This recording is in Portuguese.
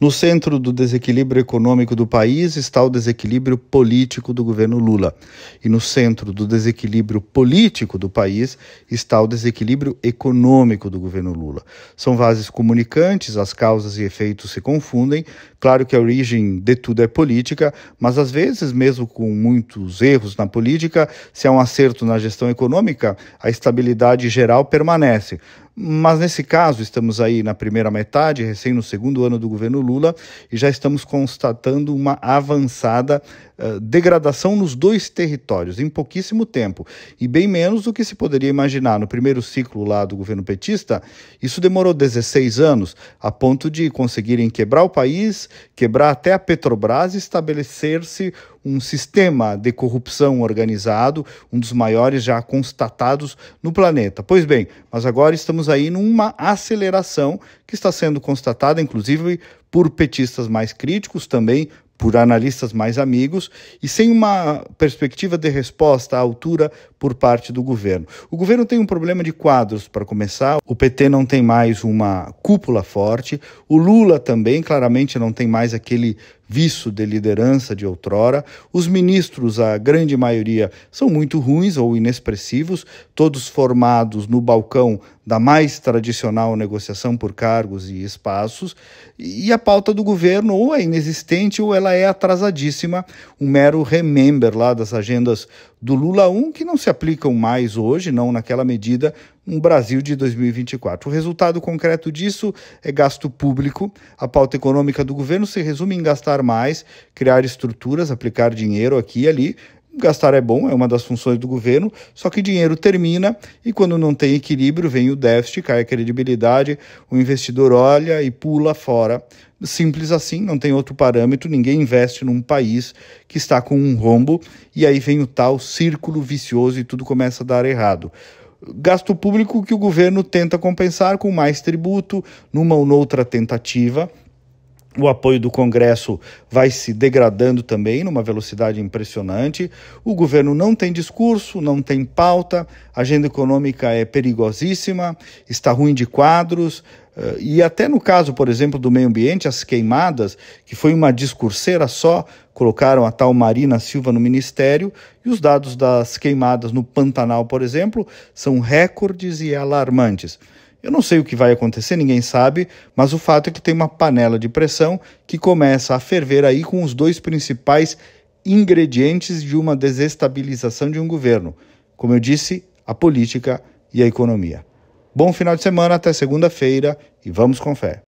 No centro do desequilíbrio econômico do país está o desequilíbrio político do governo Lula. E no centro do desequilíbrio político do país está o desequilíbrio econômico do governo Lula. São vases comunicantes, as causas e efeitos se confundem. Claro que a origem de tudo é política, mas às vezes, mesmo com muitos erros na política, se há um acerto na gestão econômica, a estabilidade geral permanece. Mas nesse caso, estamos aí na primeira metade, recém no segundo ano do governo Lula, e já estamos constatando uma avançada uh, degradação nos dois territórios, em pouquíssimo tempo, e bem menos do que se poderia imaginar. No primeiro ciclo lá do governo petista, isso demorou 16 anos, a ponto de conseguirem quebrar o país, quebrar até a Petrobras e estabelecer-se um sistema de corrupção organizado, um dos maiores já constatados no planeta. Pois bem, mas agora estamos aí numa aceleração que está sendo constatada, inclusive por petistas mais críticos, também por analistas mais amigos e sem uma perspectiva de resposta à altura por parte do governo. O governo tem um problema de quadros para começar, o PT não tem mais uma cúpula forte, o Lula também claramente não tem mais aquele vício de liderança de outrora. Os ministros, a grande maioria, são muito ruins ou inexpressivos, todos formados no balcão da mais tradicional negociação por cargos e espaços. E a pauta do governo ou é inexistente ou ela é atrasadíssima, um mero remember lá das agendas do Lula 1 que não se aplicam mais hoje, não naquela medida, no Brasil de 2024. O resultado concreto disso é gasto público. A pauta econômica do governo se resume em gastar mais, criar estruturas, aplicar dinheiro aqui e ali, Gastar é bom, é uma das funções do governo, só que dinheiro termina e quando não tem equilíbrio, vem o déficit, cai a credibilidade, o investidor olha e pula fora. Simples assim, não tem outro parâmetro, ninguém investe num país que está com um rombo e aí vem o tal círculo vicioso e tudo começa a dar errado gasto público que o governo tenta compensar com mais tributo, numa ou noutra tentativa, o apoio do Congresso vai se degradando também numa velocidade impressionante. O governo não tem discurso, não tem pauta, a agenda econômica é perigosíssima, está ruim de quadros. Eh, e até no caso, por exemplo, do meio ambiente, as queimadas, que foi uma discurseira só, colocaram a tal Marina Silva no ministério, e os dados das queimadas no Pantanal, por exemplo, são recordes e alarmantes. Eu não sei o que vai acontecer, ninguém sabe, mas o fato é que tem uma panela de pressão que começa a ferver aí com os dois principais ingredientes de uma desestabilização de um governo. Como eu disse, a política e a economia. Bom final de semana, até segunda-feira e vamos com fé.